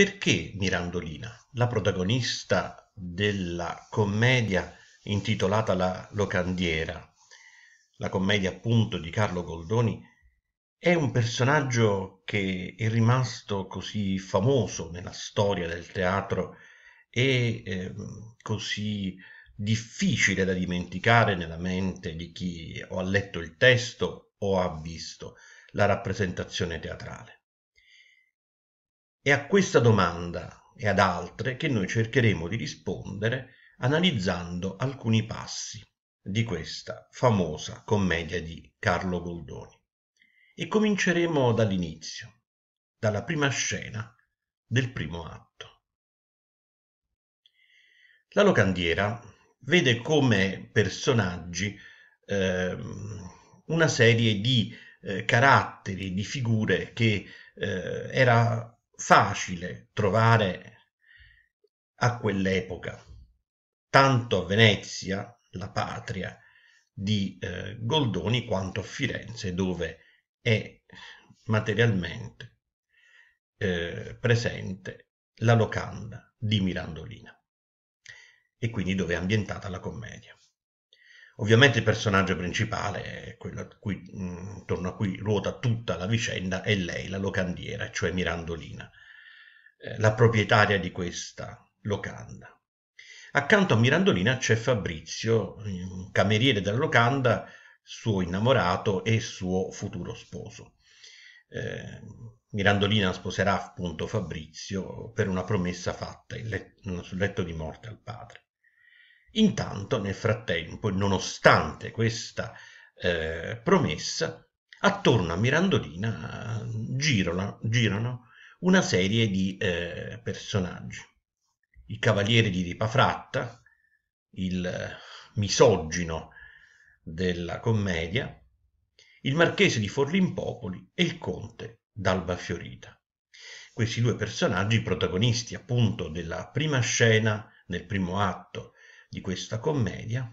Perché Mirandolina, la protagonista della commedia intitolata La Locandiera, la commedia appunto di Carlo Goldoni, è un personaggio che è rimasto così famoso nella storia del teatro e eh, così difficile da dimenticare nella mente di chi o ha letto il testo o ha visto la rappresentazione teatrale. È a questa domanda e ad altre che noi cercheremo di rispondere analizzando alcuni passi di questa famosa commedia di Carlo Goldoni. E cominceremo dall'inizio, dalla prima scena del primo atto. La locandiera vede come personaggi eh, una serie di eh, caratteri, di figure che eh, era facile trovare a quell'epoca, tanto a Venezia, la patria di eh, Goldoni, quanto a Firenze, dove è materialmente eh, presente la locanda di Mirandolina e quindi dove è ambientata la commedia. Ovviamente il personaggio principale, quello a cui, mm, intorno a cui ruota tutta la vicenda, è lei, la locandiera, cioè Mirandolina, eh, la proprietaria di questa locanda. Accanto a Mirandolina c'è Fabrizio, cameriere della locanda, suo innamorato e suo futuro sposo. Eh, Mirandolina sposerà appunto Fabrizio per una promessa fatta let sul letto di morte al padre. Intanto, nel frattempo, nonostante questa eh, promessa, attorno a Mirandolina girano, girano una serie di eh, personaggi. Il cavaliere di Ripafratta, il misogino della commedia, il marchese di Forlimpopoli e il conte d'Alba Fiorita. Questi due personaggi, protagonisti appunto della prima scena nel primo atto di questa commedia,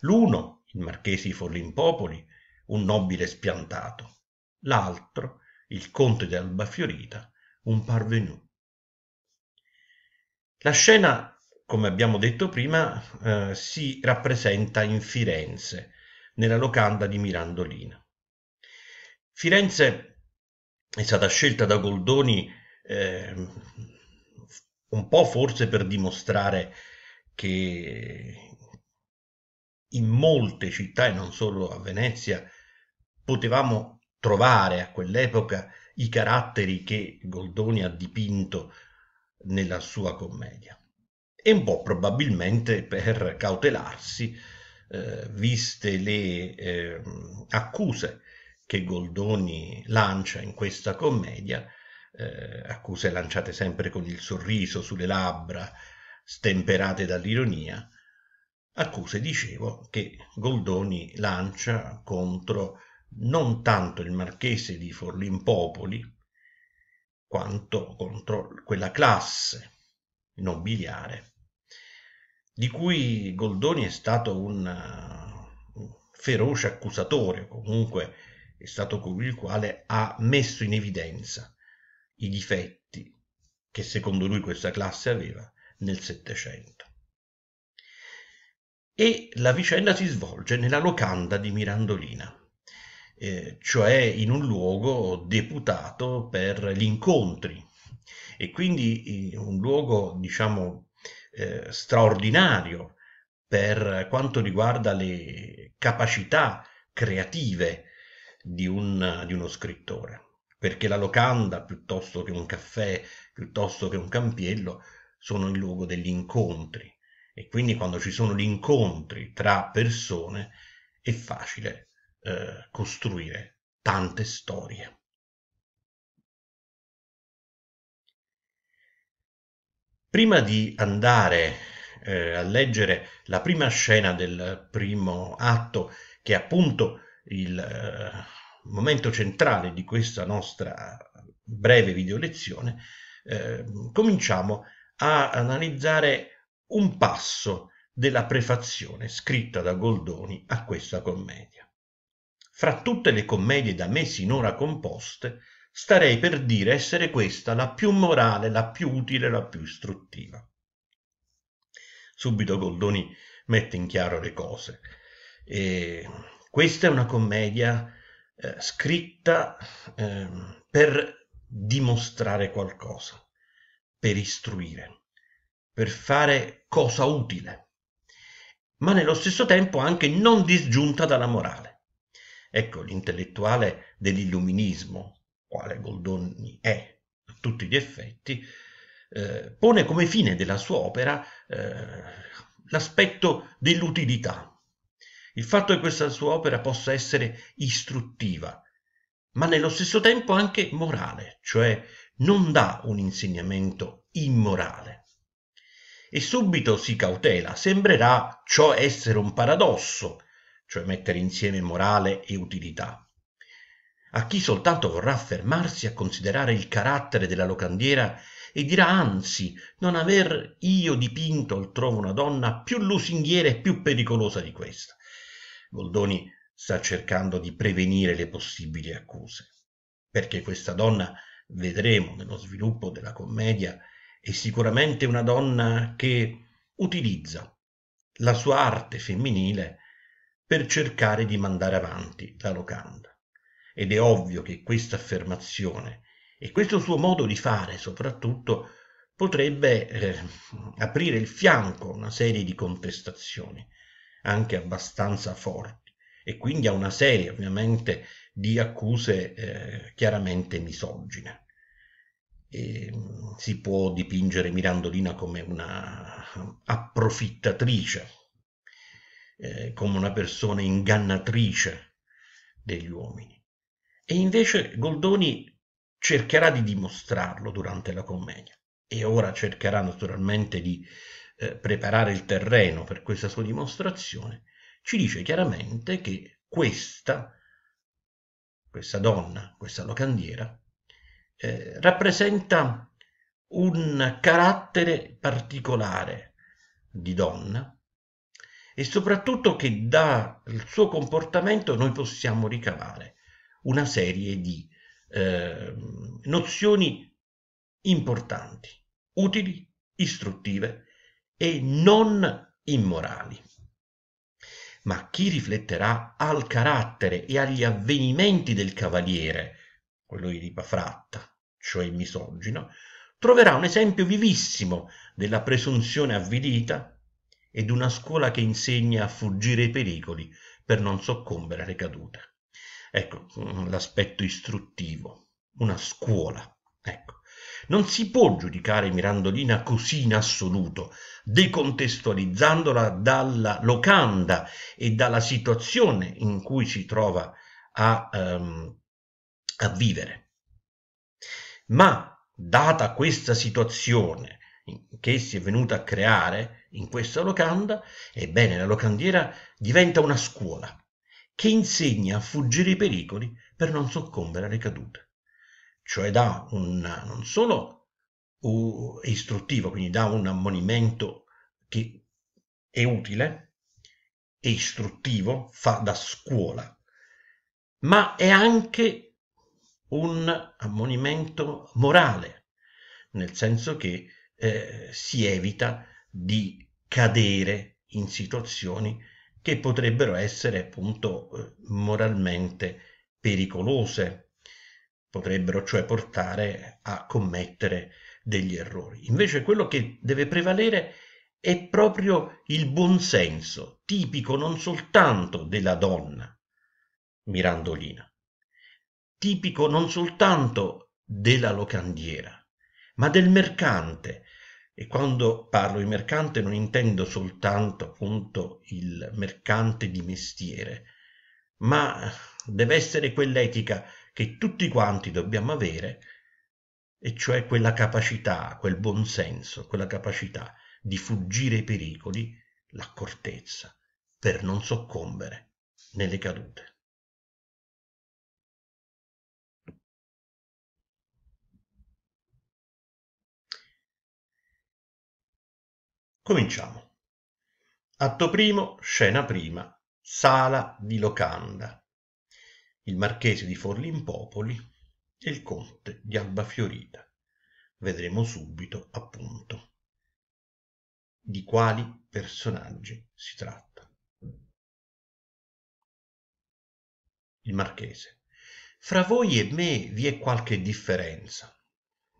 l'uno, il marchese di Forlimpopoli, un nobile spiantato, l'altro, il conte d'Albafiorita, un parvenu. La scena, come abbiamo detto prima, eh, si rappresenta in Firenze, nella locanda di Mirandolina. Firenze è stata scelta da Goldoni eh, un po' forse per dimostrare che in molte città e non solo a Venezia potevamo trovare a quell'epoca i caratteri che Goldoni ha dipinto nella sua commedia. E un po' probabilmente per cautelarsi, eh, viste le eh, accuse che Goldoni lancia in questa commedia, eh, accuse lanciate sempre con il sorriso sulle labbra, stemperate dall'ironia, accuse, dicevo, che Goldoni lancia contro non tanto il marchese di Forlimpopoli, quanto contro quella classe nobiliare, di cui Goldoni è stato un feroce accusatore, comunque è stato colui il quale ha messo in evidenza i difetti che secondo lui questa classe aveva nel Settecento. E la vicenda si svolge nella locanda di Mirandolina, eh, cioè in un luogo deputato per gli incontri e quindi eh, un luogo diciamo eh, straordinario per quanto riguarda le capacità creative di, un, di uno scrittore perché la locanda piuttosto che un caffè piuttosto che un campiello sono il luogo degli incontri e quindi quando ci sono gli incontri tra persone è facile eh, costruire tante storie. Prima di andare eh, a leggere la prima scena del primo atto, che è appunto il eh, momento centrale di questa nostra breve video lezione, eh, cominciamo a analizzare un passo della prefazione scritta da Goldoni a questa commedia. Fra tutte le commedie da me sinora composte, starei per dire essere questa la più morale, la più utile, la più istruttiva. Subito Goldoni mette in chiaro le cose. E questa è una commedia eh, scritta eh, per dimostrare qualcosa per istruire, per fare cosa utile, ma nello stesso tempo anche non disgiunta dalla morale. Ecco l'intellettuale dell'illuminismo, quale Goldoni è a tutti gli effetti, eh, pone come fine della sua opera eh, l'aspetto dell'utilità, il fatto che questa sua opera possa essere istruttiva, ma nello stesso tempo anche morale, cioè non dà un insegnamento immorale. E subito si cautela, sembrerà ciò essere un paradosso, cioè mettere insieme morale e utilità. A chi soltanto vorrà fermarsi a considerare il carattere della locandiera e dirà anzi non aver io dipinto altrove una donna più lusinghiera e più pericolosa di questa. Goldoni sta cercando di prevenire le possibili accuse, perché questa donna vedremo nello sviluppo della commedia, è sicuramente una donna che utilizza la sua arte femminile per cercare di mandare avanti la locanda. Ed è ovvio che questa affermazione e questo suo modo di fare soprattutto potrebbe eh, aprire il fianco a una serie di contestazioni, anche abbastanza forti, e quindi a una serie ovviamente di accuse eh, chiaramente misogine. E, mm, si può dipingere Mirandolina come una approfittatrice, eh, come una persona ingannatrice degli uomini. E invece Goldoni cercherà di dimostrarlo durante la commedia e ora cercherà naturalmente di eh, preparare il terreno per questa sua dimostrazione, ci dice chiaramente che questa questa donna, questa locandiera, eh, rappresenta un carattere particolare di donna e soprattutto che dal suo comportamento noi possiamo ricavare una serie di eh, nozioni importanti, utili, istruttive e non immorali ma chi rifletterà al carattere e agli avvenimenti del cavaliere, quello di ripa fratta, cioè misogino, troverà un esempio vivissimo della presunzione avvilita ed una scuola che insegna a fuggire i pericoli per non soccombere alle cadute. Ecco mm, l'aspetto istruttivo, una scuola. Ecco. Non si può giudicare Mirandolina così in assoluto, decontestualizzandola dalla locanda e dalla situazione in cui si trova a, um, a vivere. Ma data questa situazione che si è venuta a creare in questa locanda, ebbene la locandiera diventa una scuola che insegna a fuggire i pericoli per non soccombere alle cadute cioè da un, non solo uh, istruttivo, quindi da un ammonimento che è utile, è istruttivo, fa da scuola, ma è anche un ammonimento morale, nel senso che eh, si evita di cadere in situazioni che potrebbero essere appunto eh, moralmente pericolose potrebbero cioè portare a commettere degli errori. Invece quello che deve prevalere è proprio il buonsenso, tipico non soltanto della donna mirandolina, tipico non soltanto della locandiera, ma del mercante. E quando parlo di mercante non intendo soltanto appunto il mercante di mestiere, ma deve essere quell'etica che tutti quanti dobbiamo avere, e cioè quella capacità, quel buonsenso, quella capacità di fuggire ai pericoli, l'accortezza, per non soccombere nelle cadute. Cominciamo. Atto primo, scena prima, sala di locanda il marchese di Forlimpopoli e il conte di Albafiorita. Vedremo subito, appunto, di quali personaggi si tratta. Il marchese. Fra voi e me vi è qualche differenza.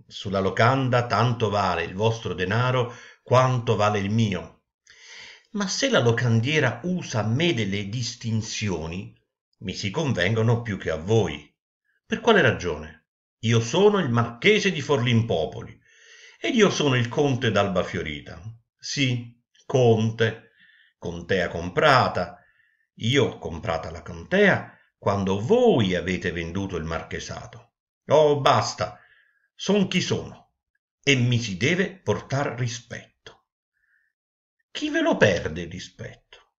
Sulla locanda tanto vale il vostro denaro quanto vale il mio. Ma se la locandiera usa a me delle distinzioni, mi si convengono più che a voi. Per quale ragione? Io sono il marchese di Forlimpopoli ed io sono il conte d'Alba Fiorita. Sì, conte, contea comprata. Io ho comprata la contea quando voi avete venduto il marchesato. Oh, basta, son chi sono e mi si deve portar rispetto. Chi ve lo perde il rispetto?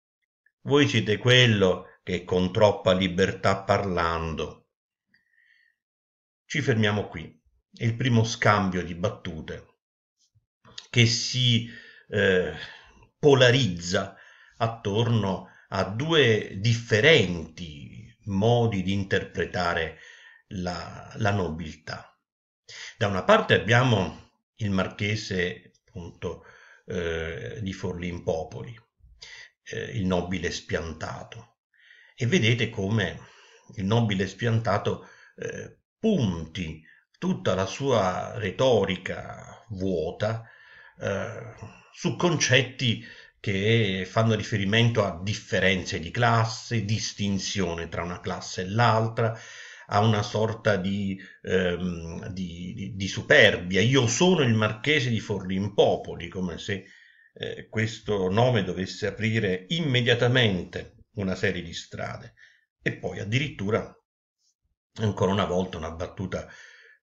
Voi siete quello che con troppa libertà parlando. Ci fermiamo qui. È il primo scambio di battute che si eh, polarizza attorno a due differenti modi di interpretare la, la nobiltà. Da una parte abbiamo il marchese appunto, eh, di Forlimpopoli, eh, il nobile spiantato, e vedete come il nobile spiantato eh, punti tutta la sua retorica vuota eh, su concetti che fanno riferimento a differenze di classe, distinzione tra una classe e l'altra, a una sorta di, ehm, di, di, di, superbia. Io sono il marchese di Forlimpopoli, come se eh, questo nome dovesse aprire immediatamente una serie di strade. E poi addirittura, ancora una volta, una battuta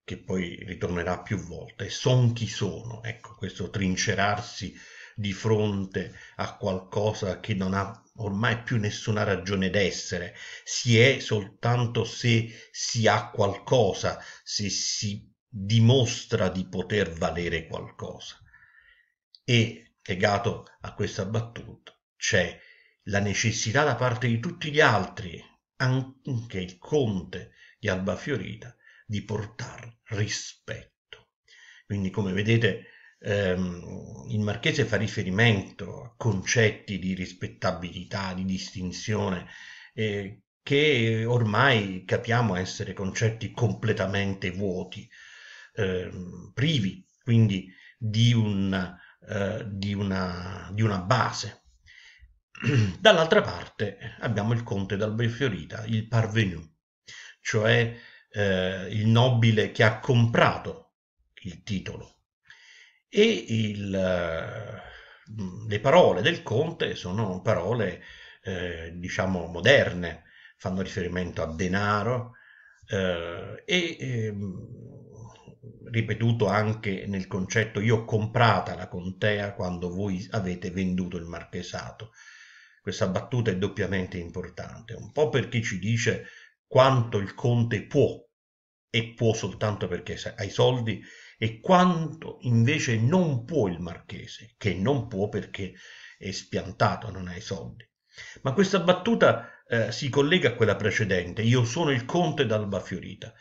che poi ritornerà più volte, son chi sono, ecco, questo trincerarsi di fronte a qualcosa che non ha ormai più nessuna ragione d'essere, si è soltanto se si ha qualcosa, se si dimostra di poter valere qualcosa. E legato a questa battuta c'è la necessità da parte di tutti gli altri, anche il conte di Albafiorita, di portare rispetto. Quindi come vedete ehm, il marchese fa riferimento a concetti di rispettabilità, di distinzione, eh, che ormai capiamo essere concetti completamente vuoti, ehm, privi quindi di, un, eh, di, una, di una base Dall'altra parte abbiamo il conte d'Albefiorita, il parvenu, cioè eh, il nobile che ha comprato il titolo. E il, eh, le parole del conte sono parole, eh, diciamo, moderne, fanno riferimento a denaro eh, e ehm, ripetuto anche nel concetto io ho comprata la contea quando voi avete venduto il marchesato. Questa battuta è doppiamente importante, un po' perché ci dice quanto il conte può, e può soltanto perché ha i soldi, e quanto invece non può il marchese, che non può perché è spiantato, non ha i soldi. Ma questa battuta eh, si collega a quella precedente, io sono il conte d'Alba Fiorita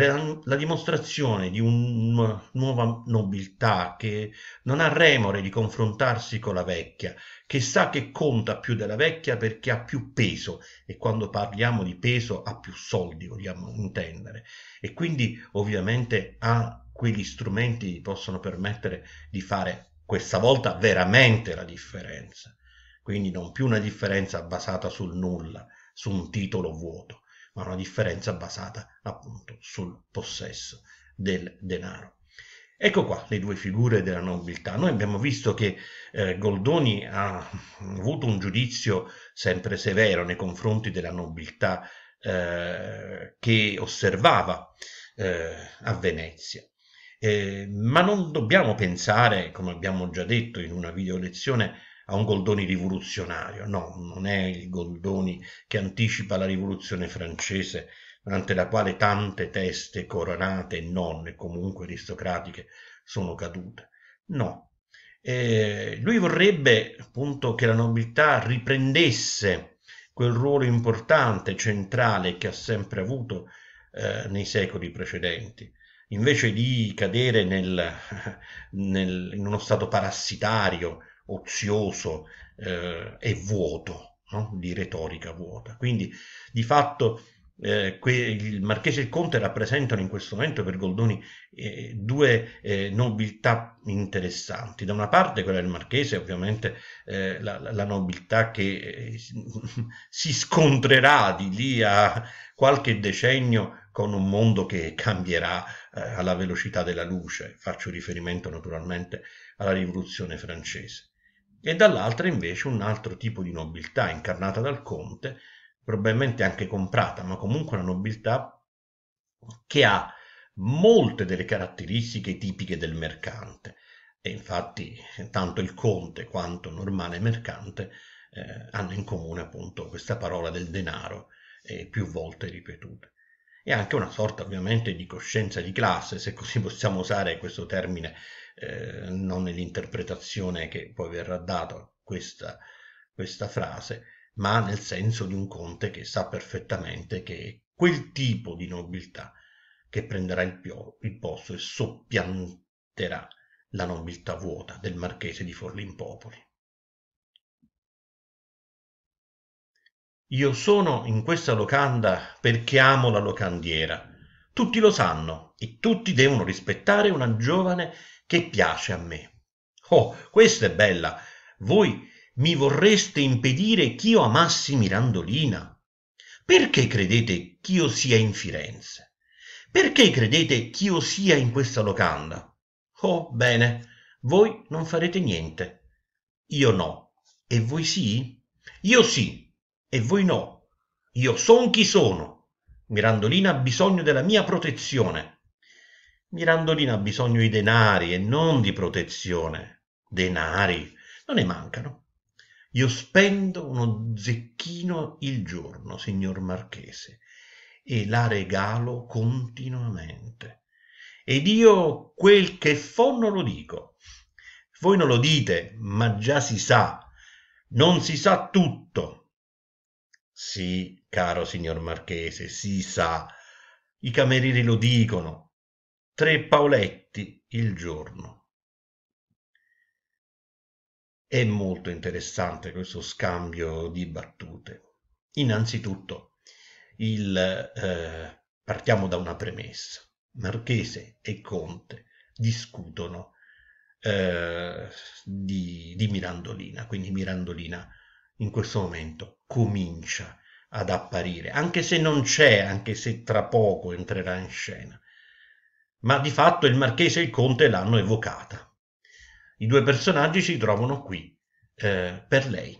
era la, la dimostrazione di una nuova nobiltà che non ha remore di confrontarsi con la vecchia, che sa che conta più della vecchia perché ha più peso e quando parliamo di peso ha più soldi, vogliamo intendere, e quindi ovviamente ha quegli strumenti che possono permettere di fare questa volta veramente la differenza, quindi non più una differenza basata sul nulla, su un titolo vuoto ma una differenza basata appunto sul possesso del denaro. Ecco qua le due figure della nobiltà. Noi abbiamo visto che eh, Goldoni ha avuto un giudizio sempre severo nei confronti della nobiltà eh, che osservava eh, a Venezia. Eh, ma non dobbiamo pensare, come abbiamo già detto in una video lezione, a un Goldoni rivoluzionario, no, non è il Goldoni che anticipa la rivoluzione francese durante la quale tante teste coronate e nonne comunque aristocratiche sono cadute. No, eh, lui vorrebbe appunto che la nobiltà riprendesse quel ruolo importante, centrale che ha sempre avuto eh, nei secoli precedenti, invece di cadere nel, nel, in uno stato parassitario, ozioso eh, e vuoto, no? di retorica vuota. Quindi di fatto eh, il Marchese e il Conte rappresentano in questo momento per Goldoni eh, due eh, nobiltà interessanti. Da una parte quella del Marchese, ovviamente eh, la, la, nobiltà che eh, si scontrerà di lì a qualche decennio con un mondo che cambierà eh, alla velocità della luce. Faccio riferimento naturalmente alla rivoluzione francese e dall'altra invece un altro tipo di nobiltà incarnata dal conte, probabilmente anche comprata, ma comunque una nobiltà che ha molte delle caratteristiche tipiche del mercante. E infatti tanto il conte quanto il normale mercante eh, hanno in comune appunto questa parola del denaro eh, più volte ripetuta. E anche una sorta ovviamente di coscienza di classe, se così possiamo usare questo termine eh, non nell'interpretazione che poi verrà data a questa, questa frase, ma nel senso di un conte che sa perfettamente che è quel tipo di nobiltà che prenderà il, pio- il posto e soppianterà la nobiltà vuota del marchese di Forlimpopoli. Io sono in questa locanda perché amo la locandiera. Tutti lo sanno e tutti devono rispettare una giovane che piace a me. Oh, questa è bella! Voi mi vorreste impedire che io amassi Mirandolina? Perché credete che io sia in Firenze? Perché credete che io sia in questa locanda? Oh, bene, voi non farete niente. Io no. E voi sì? Io sì. E voi no. Io son chi sono. Mirandolina ha bisogno della mia protezione Mirandolina ha bisogno di denari e non di protezione. Denari non ne mancano. Io spendo uno zecchino il giorno, signor Marchese, e la regalo continuamente. Ed io quel che fo non lo dico. Voi non lo dite, ma già si sa. Non si sa tutto. Sì, caro signor Marchese, si sa. I camerieri lo dicono, tre pauletti il giorno. È molto interessante questo scambio di battute. Innanzitutto, il, eh, partiamo da una premessa. Marchese e Conte discutono eh, di, di Mirandolina, quindi Mirandolina in questo momento comincia ad apparire, anche se non c'è, anche se tra poco entrerà in scena ma di fatto il marchese e il conte l'hanno evocata. I due personaggi si trovano qui eh, per lei.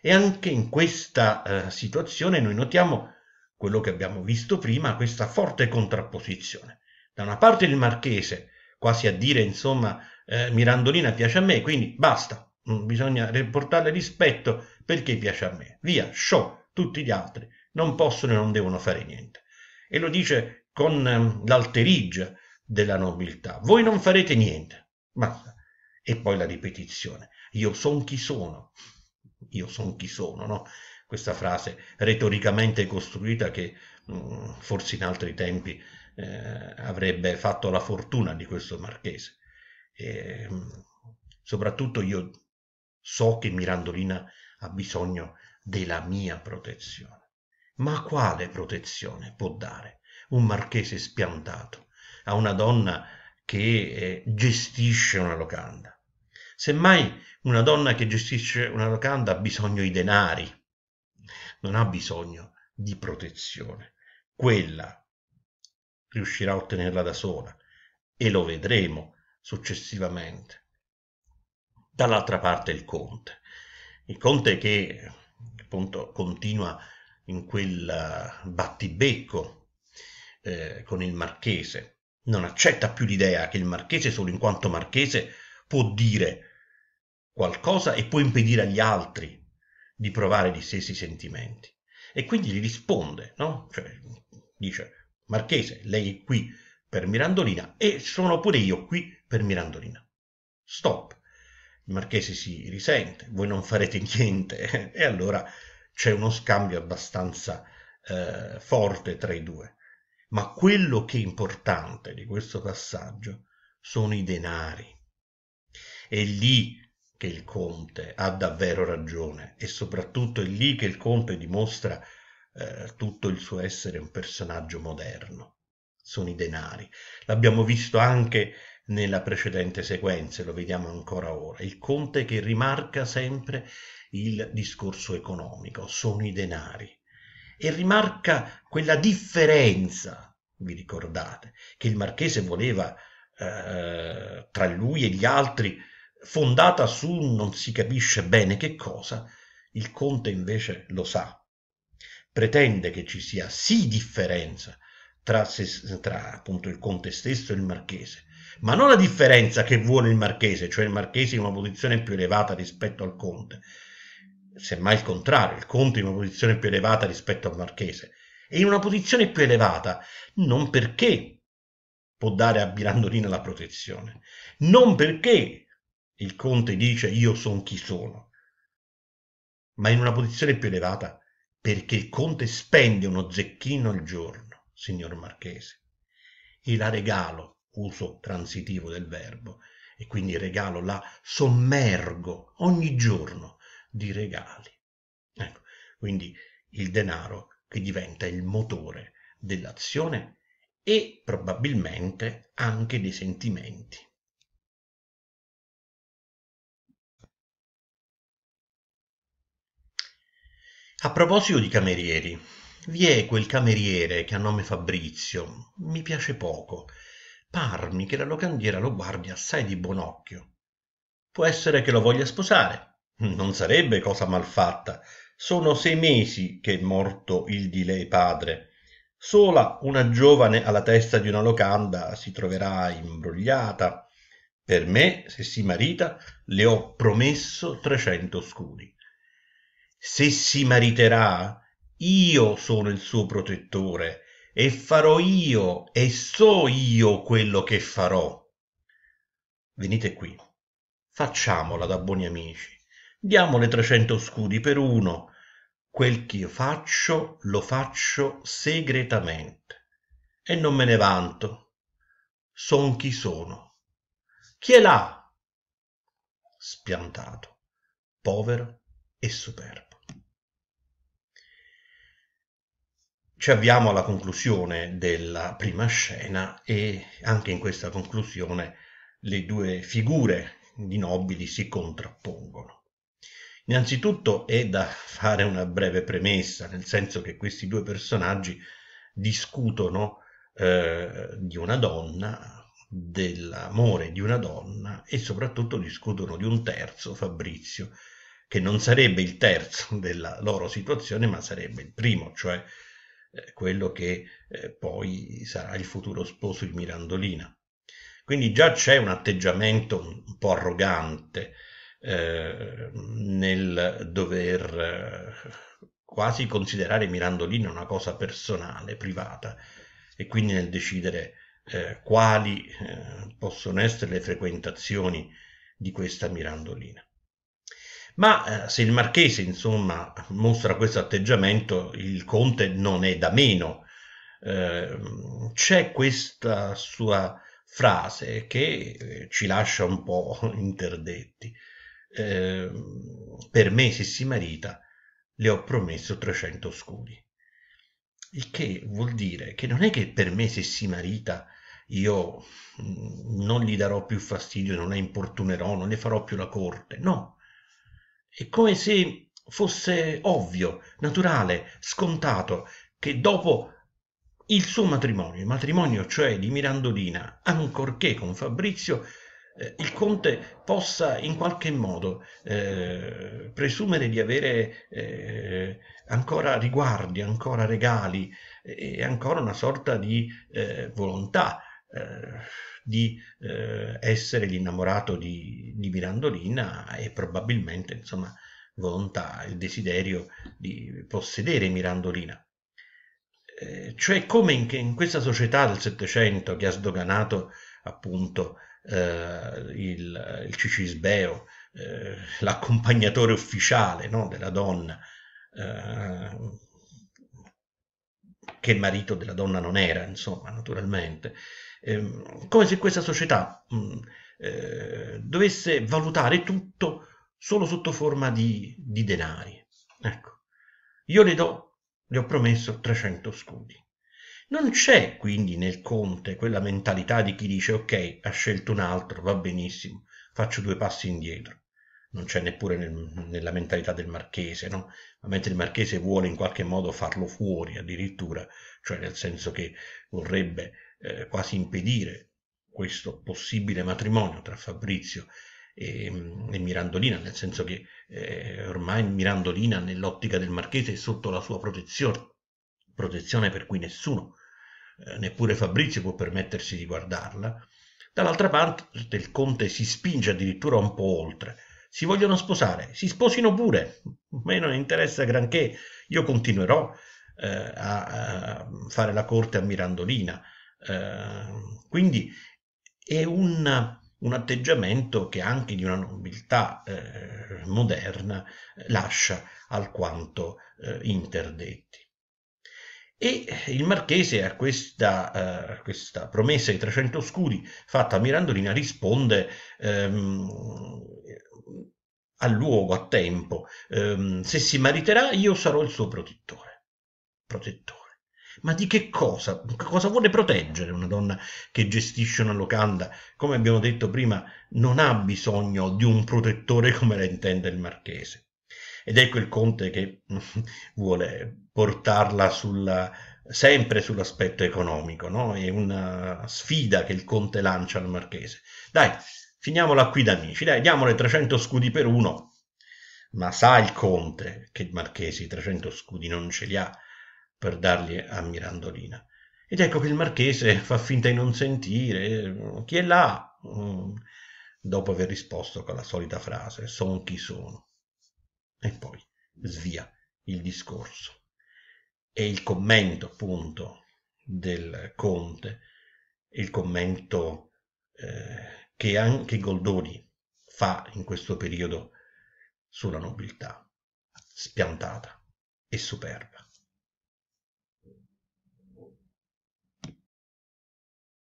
E anche in questa eh, situazione noi notiamo quello che abbiamo visto prima, questa forte contrapposizione. Da una parte il marchese, quasi a dire insomma eh, Mirandolina piace a me, quindi basta, mm, bisogna riportarle rispetto perché piace a me. Via, show, tutti gli altri non possono e non devono fare niente. E lo dice con ehm, l'alterigia della nobiltà. Voi non farete niente. Basta. E poi la ripetizione. Io son chi sono. Io son chi sono, no? Questa frase retoricamente costruita che mh, mm, forse in altri tempi eh, avrebbe fatto la fortuna di questo marchese. E, ehm, mh, soprattutto io so che Mirandolina ha bisogno della mia protezione. Ma quale protezione può dare un marchese spiantato, a una donna che eh, gestisce una locanda. Semmai una donna che gestisce una locanda ha bisogno di denari, non ha bisogno di protezione. Quella riuscirà a ottenerla da sola e lo vedremo successivamente. Dall'altra parte il conte. Il conte che appunto continua in quel battibecco eh, con il marchese. Non accetta più l'idea che il marchese, solo in quanto marchese, può dire qualcosa e può impedire agli altri di provare gli stessi sentimenti. E quindi gli risponde, no? Cioè, dice, Marchese, lei è qui per Mirandolina e sono pure io qui per Mirandolina. Stop. Il marchese si risente, voi non farete niente e allora c'è uno scambio abbastanza eh, forte tra i due. Ma quello che è importante di questo passaggio sono i denari. È lì che il conte ha davvero ragione e soprattutto è lì che il conte dimostra eh, tutto il suo essere un personaggio moderno. Sono i denari. L'abbiamo visto anche nella precedente sequenza, e lo vediamo ancora ora. Il conte che rimarca sempre il discorso economico, sono i denari e rimarca quella differenza, vi ricordate, che il marchese voleva eh, tra lui e gli altri, fondata su non si capisce bene che cosa, il conte invece lo sa. Pretende che ci sia sì differenza tra, se, tra appunto il conte stesso e il marchese, ma non la differenza che vuole il marchese, cioè il marchese in una posizione più elevata rispetto al conte, semmai il contrario, il conte in una posizione più elevata rispetto al marchese, e in una posizione più elevata non perché può dare a Birandolina la protezione, non perché il conte dice io sono chi sono, ma in una posizione più elevata perché il conte spende uno zecchino al giorno, signor marchese, e la regalo, uso transitivo del verbo, e quindi regalo la sommergo ogni giorno di regali. Ecco, quindi il denaro che diventa il motore dell'azione e probabilmente anche dei sentimenti. A proposito di camerieri, vi è quel cameriere che a nome Fabrizio mi piace poco. Parmi che la locandiera lo guardi assai di buon occhio. Può essere che lo voglia sposare, non sarebbe cosa malfatta. Sono sei mesi che è morto il di lei padre. Sola una giovane alla testa di una locanda si troverà imbrogliata. Per me, se si marita, le ho promesso trecento scudi. Se si mariterà, io sono il suo protettore e farò io e so io quello che farò. Venite qui, facciamola da buoni amici diamole 300 scudi per uno quel che io faccio lo faccio segretamente e non me ne vanto son chi sono chi è là spiantato povero e superbo ci avviamo alla conclusione della prima scena e anche in questa conclusione le due figure di nobili si contrappongono. Innanzitutto è da fare una breve premessa, nel senso che questi due personaggi discutono eh, di una donna, dell'amore di una donna e soprattutto discutono di un terzo, Fabrizio, che non sarebbe il terzo della loro situazione, ma sarebbe il primo, cioè eh, quello che eh, poi sarà il futuro sposo di Mirandolina. Quindi già c'è un atteggiamento un po' arrogante eh, nel dover eh, quasi considerare Mirandolino una cosa personale, privata, e quindi nel decidere eh, quali eh, possono essere le frequentazioni di questa Mirandolina. Ma eh, se il marchese, insomma, mostra questo atteggiamento, il conte non è da meno. Eh, c'è questa sua frase che ci lascia un po' interdetti. Ehm, per me se si marita le ho promesso 300 scudi. Il che vuol dire che non è che per me se si marita io mm, non gli darò più fastidio, non la importunerò, non le farò più la corte, no. È come se fosse ovvio, naturale, scontato che dopo il suo matrimonio, il matrimonio cioè di Mirandolina, ancorché con Fabrizio, eh, il Conte possa in qualche modo eh, presumere di avere eh, ancora riguardi, ancora regali e ancora una sorta di eh, volontà eh, di eh, essere l'innamorato di, di, Mirandolina e probabilmente insomma volontà, il desiderio di possedere Mirandolina. cioè come in, in, questa società del Settecento che ha sdoganato appunto eh, il, il cicisbeo, eh, l'accompagnatore ufficiale no, della donna, eh, che il marito della donna non era, insomma, naturalmente. Ehm, come se questa società mh, mm, eh, dovesse valutare tutto solo sotto forma di, di denari. Ecco, io le do, le ho promesso 300 scudi non c'è quindi nel Conte quella mentalità di chi dice ok, ha scelto un altro, va benissimo, faccio due passi indietro. Non c'è neppure nel, nella mentalità del Marchese, no? Mentre il Marchese vuole in qualche modo farlo fuori addirittura, cioè nel senso che vorrebbe eh, quasi impedire questo possibile matrimonio tra Fabrizio e, mm, e Mirandolina, nel senso che eh, ormai Mirandolina nell'ottica del Marchese è sotto la sua protezione protezione per cui nessuno, eh, neppure Fabrizio, può permettersi di guardarla, dall'altra parte il conte si spinge addirittura un po' oltre. Si vogliono sposare, si sposino pure, a me non interessa granché, io continuerò eh, a, a, fare la corte a Mirandolina. Eh, quindi è un, un, atteggiamento che anche di una nobiltà eh, moderna lascia alquanto eh, interdetti. E il marchese a questa, eh, questa promessa di 300 scudi fatta a Mirandolina risponde ehm, a luogo, a tempo, ehm, se si mariterà io sarò il suo protettore. protettore. Ma di che cosa? Cosa vuole proteggere una donna che gestisce una locanda? Come abbiamo detto prima, non ha bisogno di un protettore come la intende il marchese. Ed ecco il Conte che vuole portarla sulla, sempre sull'aspetto economico, no? è una sfida che il Conte lancia al Marchese. Dai, finiamola qui da amici, dai, diamole 300 scudi per uno, ma sa il Conte che il Marchese i 300 scudi non ce li ha per dargli a Mirandolina. Ed ecco che il Marchese fa finta di non sentire, chi è là? Mm. Dopo aver risposto con la solita frase, son chi sono. E poi svia il discorso. E il commento appunto del Conte, il commento eh, che anche Goldoni fa in questo periodo sulla nobiltà, spiantata e superba.